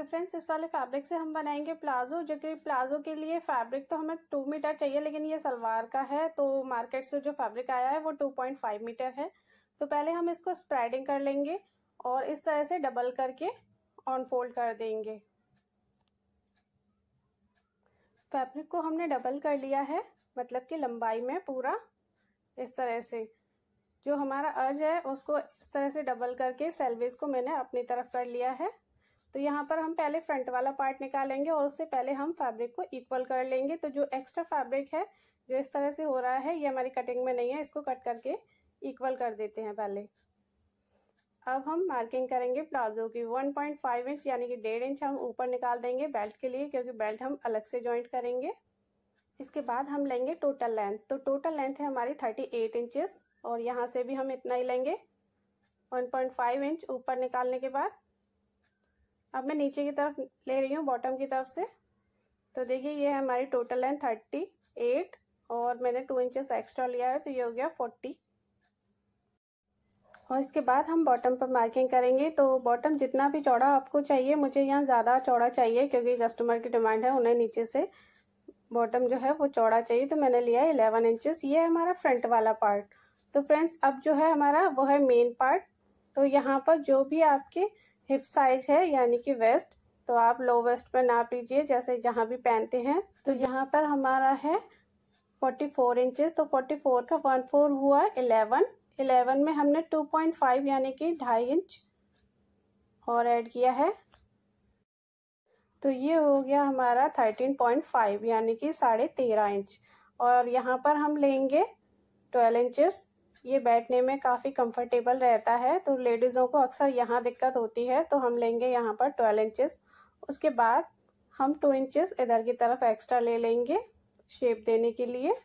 तो फ्रेंड्स इस वाले फैब्रिक से हम बनाएंगे प्लाजो जो कि प्लाजो के लिए फैब्रिक तो हमें टू मीटर चाहिए लेकिन ये सलवार का है तो मार्केट से जो फैब्रिक आया है वो टू पॉइंट फाइव मीटर है तो पहले हम इसको स्प्रेडिंग कर लेंगे और इस तरह से डबल करके ऑन फोल्ड कर देंगे फैब्रिक को हमने डबल कर लिया है मतलब कि लंबाई में पूरा इस तरह से जो हमारा अर्ज है उसको इस तरह से डबल करके सेल्वेज को मैंने अपनी तरफ कर लिया है तो यहाँ पर हम पहले फ्रंट वाला पार्ट निकालेंगे और उससे पहले हम फैब्रिक को इक्वल कर लेंगे तो जो एक्स्ट्रा फैब्रिक है जो इस तरह से हो रहा है ये हमारी कटिंग में नहीं है इसको कट करके इक्वल कर देते हैं पहले अब हम मार्किंग करेंगे प्लाजो की 1.5 इंच यानी कि डेढ़ इंच हम ऊपर निकाल देंगे बेल्ट के लिए क्योंकि बेल्ट हम अलग से ज्वाइंट करेंगे इसके बाद हम लेंगे टोटल लेंथ तो टोटल लेंथ है हमारी 38 एट और यहाँ से भी हम इतना ही लेंगे 1.5 इंच ऊपर निकालने के बाद अब मैं नीचे की तरफ ले रही हूँ बॉटम की तरफ से तो देखिए ये है हमारी टोटल लेंथ थर्टी एट और मैंने टू इंचेस एक्स्ट्रा लिया है तो ये हो गया फोर्टी और इसके बाद हम बॉटम पर मार्किंग करेंगे तो बॉटम जितना भी चौड़ा आपको चाहिए मुझे यहाँ ज़्यादा चौड़ा चाहिए क्योंकि कस्टमर की डिमांड है उन्हें नीचे से बॉटम जो है वो चौड़ा चाहिए तो मैंने लिया है इलेवन इंचेस ये है हमारा फ्रंट वाला पार्ट तो फ्रेंड्स अब जो है हमारा वो है मेन पार्ट तो यहाँ पर जो भी आपके हिप साइज है यानी कि वेस्ट तो आप लो वेस्ट पर नाप लीजिए जैसे जहाँ भी पहनते हैं तो यहाँ पर हमारा है 44 इंचज तो 44 का वन फोर हुआ 11 11 में हमने 2.5 यानी कि ढाई इंच और ऐड किया है तो ये हो गया हमारा 13.5 यानी कि साढ़े तेरह इंच और यहाँ पर हम लेंगे 12 इंचज ये बैठने में काफ़ी कंफर्टेबल रहता है तो लेडीज़ों को अक्सर यहाँ दिक्कत होती है तो हम लेंगे यहाँ पर ट्वेल्व इंचेस उसके बाद हम टू इंचेस इधर की तरफ एक्स्ट्रा ले लेंगे शेप देने के लिए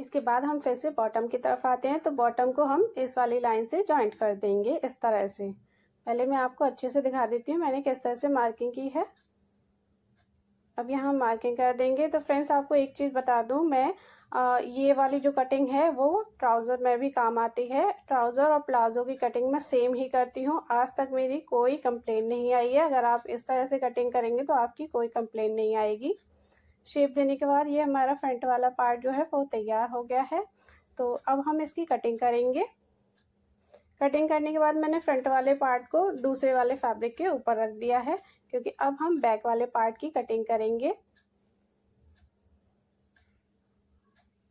इसके बाद हम फिर से बॉटम की तरफ आते हैं तो बॉटम को हम इस वाली लाइन से ज्वाइंट कर देंगे इस तरह से पहले मैं आपको अच्छे से दिखा देती हूँ मैंने किस तरह से मार्किंग की है अब यहाँ मार्किंग कर देंगे तो फ्रेंड्स आपको एक चीज़ बता दूँ मैं ये वाली जो कटिंग है वो ट्राउज़र में भी काम आती है ट्राउज़र और प्लाजो की कटिंग मैं सेम ही करती हूँ आज तक मेरी कोई कंप्लेन नहीं आई है अगर आप इस तरह से कटिंग करेंगे तो आपकी कोई कंप्लेन नहीं आएगी शेप देने के बाद ये हमारा फ्रंट वाला पार्ट जो है वो तैयार हो गया है तो अब हम इसकी कटिंग करेंगे कटिंग करने के बाद मैंने फ्रंट वाले पार्ट को दूसरे वाले फैब्रिक के ऊपर रख दिया है क्योंकि अब हम बैक वाले पार्ट की कटिंग करेंगे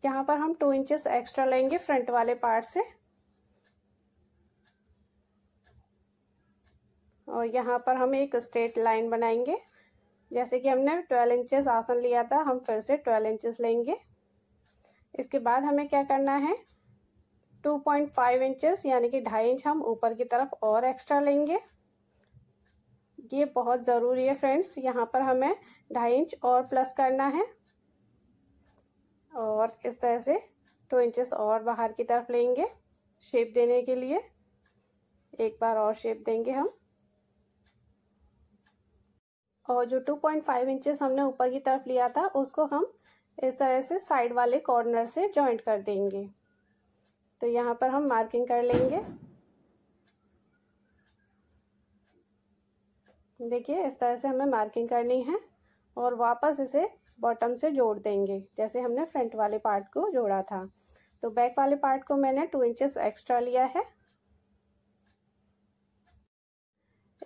यहाँ पर हम टू इंचेस एक्स्ट्रा लेंगे फ्रंट वाले पार्ट से और यहाँ पर हम एक स्ट्रेट लाइन बनाएंगे जैसे कि हमने 12 इंचेस आसन लिया था हम फिर से 12 इंचेस लेंगे इसके बाद हमें क्या करना है 2.5 इंचेस यानी कि ढाई इंच हम ऊपर की तरफ और एक्स्ट्रा लेंगे ये बहुत ज़रूरी है फ्रेंड्स यहाँ पर हमें ढाई इंच और प्लस करना है और इस तरह से टू इंचेस और बाहर की तरफ लेंगे शेप देने के लिए एक बार और शेप देंगे हम और जो 2.5 पॉइंट इंचेस हमने ऊपर की तरफ लिया था उसको हम इस तरह से साइड वाले कॉर्नर से जॉइंट कर देंगे तो यहाँ पर हम मार्किंग कर लेंगे देखिए इस तरह से हमें मार्किंग करनी है और वापस इसे बॉटम से जोड़ देंगे जैसे हमने फ्रंट वाले पार्ट को जोड़ा था तो बैक वाले पार्ट को मैंने टू इंचेस एक्स्ट्रा लिया है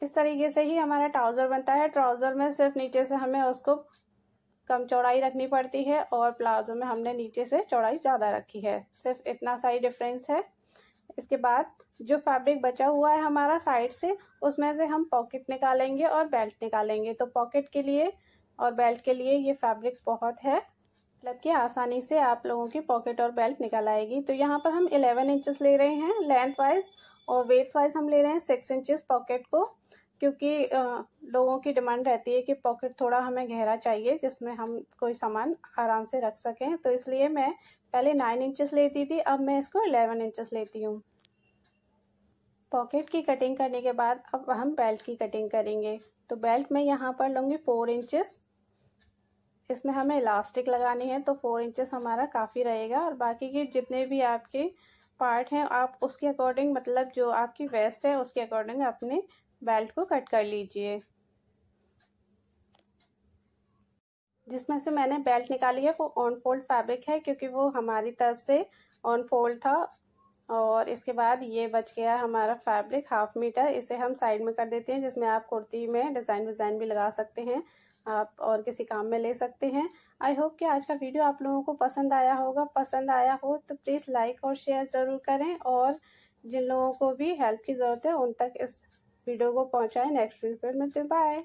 इस तरीके से ही हमारा ट्राउज़र बनता है ट्राउज़र में सिर्फ नीचे से हमें उसको कम चौड़ाई रखनी पड़ती है और प्लाजो में हमने नीचे से चौड़ाई ज़्यादा रखी है सिर्फ इतना सा ही डिफरेंस है इसके बाद जो फैब्रिक बचा हुआ है हमारा साइड से उसमें से हम पॉकेट निकालेंगे और बेल्ट निकालेंगे तो पॉकेट के लिए और बेल्ट के लिए ये फैब्रिक बहुत है मतलब कि आसानी से आप लोगों की पॉकेट और बेल्ट निकल आएगी तो यहाँ पर हम 11 इंचेस ले रहे हैं लेंथ वाइज और वेथ वाइज हम ले रहे हैं सिक्स इंचेस पॉकेट को क्योंकि लोगों की डिमांड रहती है कि पॉकेट थोड़ा हमें गहरा चाहिए जिसमें हम कोई सामान आराम से रख सकें तो इसलिए मैं पहले नाइन इंचेस लेती थी अब मैं इसको एलेवन इंचेस लेती हूँ पॉकेट की कटिंग करने के बाद अब हम बेल्ट की कटिंग करेंगे तो बेल्ट मैं यहाँ पर लूँगी फोर इंचज इसमें हमें इलास्टिक लगानी है तो फोर इंचेस हमारा काफ़ी रहेगा और बाकी के जितने भी आपके पार्ट हैं आप उसके अकॉर्डिंग मतलब जो आपकी वेस्ट है उसके अकॉर्डिंग अपने बेल्ट को कट कर लीजिए जिसमें से मैंने बेल्ट निकाली है वो ऑन फोल्ड फैब्रिक है क्योंकि वो हमारी तरफ से ऑन फोल्ड था और इसके बाद ये बच गया हमारा फैब्रिक हाफ मीटर इसे हम साइड में कर देते हैं जिसमें आप कुर्ती में डिज़ाइन विज़ाइन भी लगा सकते हैं आप और किसी काम में ले सकते हैं आई होप कि आज का वीडियो आप लोगों को पसंद आया होगा पसंद आया हो तो प्लीज़ लाइक और शेयर ज़रूर करें और जिन लोगों को भी हेल्प की ज़रूरत है उन तक इस वीडियो को पहुँचाएँ नेक्स्ट वीडियो पर मिलते बाय